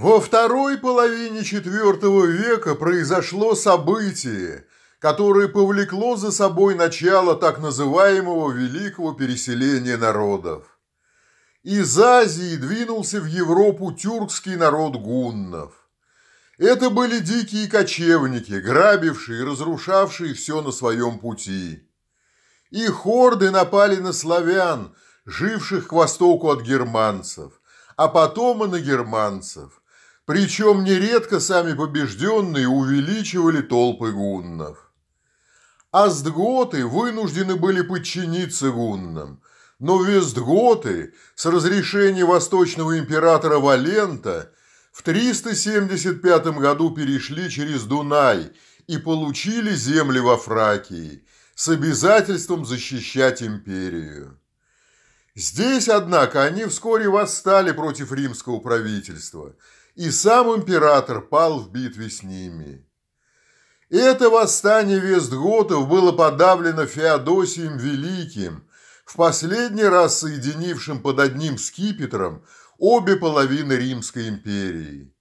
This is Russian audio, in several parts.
Во второй половине IV века произошло событие, которое повлекло за собой начало так называемого Великого переселения народов. Из Азии двинулся в Европу тюркский народ гуннов. Это были дикие кочевники, грабившие и разрушавшие все на своем пути. И хорды напали на славян, живших к востоку от германцев, а потом и на германцев. Причем нередко сами побежденные увеличивали толпы гуннов. Астготы вынуждены были подчиниться гуннам, но вестготы с разрешения восточного императора Валента в 375 году перешли через Дунай и получили земли во Фракии с обязательством защищать империю. Здесь, однако, они вскоре восстали против римского правительства – и сам император пал в битве с ними. Это восстание Вестготов было подавлено Феодосием Великим, в последний раз соединившим под одним скипетром обе половины Римской империи.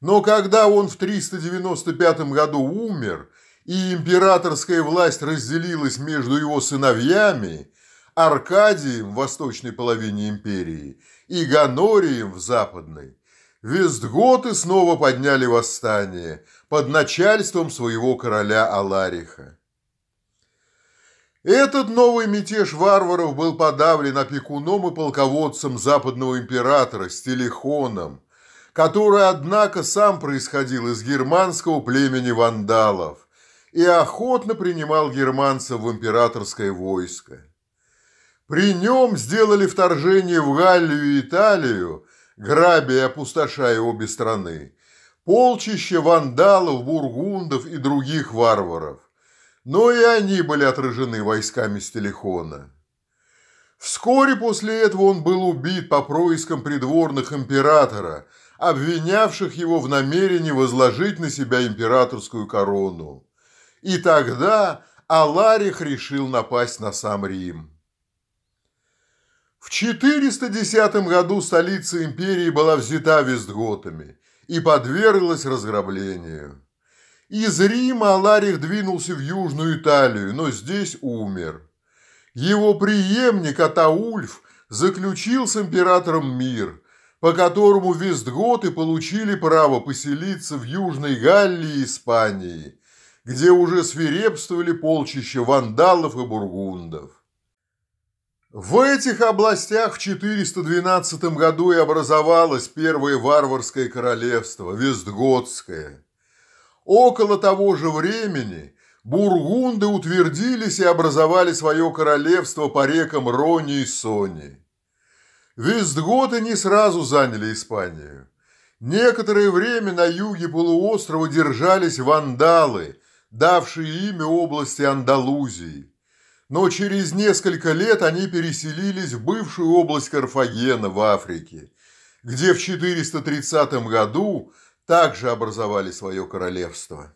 Но когда он в 395 году умер, и императорская власть разделилась между его сыновьями, Аркадием в восточной половине империи и Ганорием в западной, Вестготы снова подняли восстание под начальством своего короля Алариха. Этот новый мятеж варваров был подавлен опекуном и полководцем западного императора Стелихоном, который, однако, сам происходил из германского племени вандалов и охотно принимал германцев в императорское войско. При нем сделали вторжение в Галлию и Италию, грабя и опустошая обе страны. Полчища вандалов, бургундов и других варваров. Но и они были отражены войсками Стелихона. Вскоре после этого он был убит по проискам придворных императора, обвинявших его в намерении возложить на себя императорскую корону. И тогда Аларих решил напасть на сам Рим. В 410 году столица империи была взята вестготами и подверглась разграблению. Из Рима Аларих двинулся в Южную Италию, но здесь умер. Его преемник Атаульф заключил с императором мир, по которому вестготы получили право поселиться в Южной Галлии и Испании, где уже свирепствовали полчища вандалов и бургундов. В этих областях в 412 году и образовалось первое варварское королевство – Вестготское. Около того же времени бургунды утвердились и образовали свое королевство по рекам Рони и Сони. Вестготы не сразу заняли Испанию. Некоторое время на юге полуострова держались вандалы, давшие имя области Андалузии но через несколько лет они переселились в бывшую область Карфагена в Африке, где в 430 году также образовали свое королевство.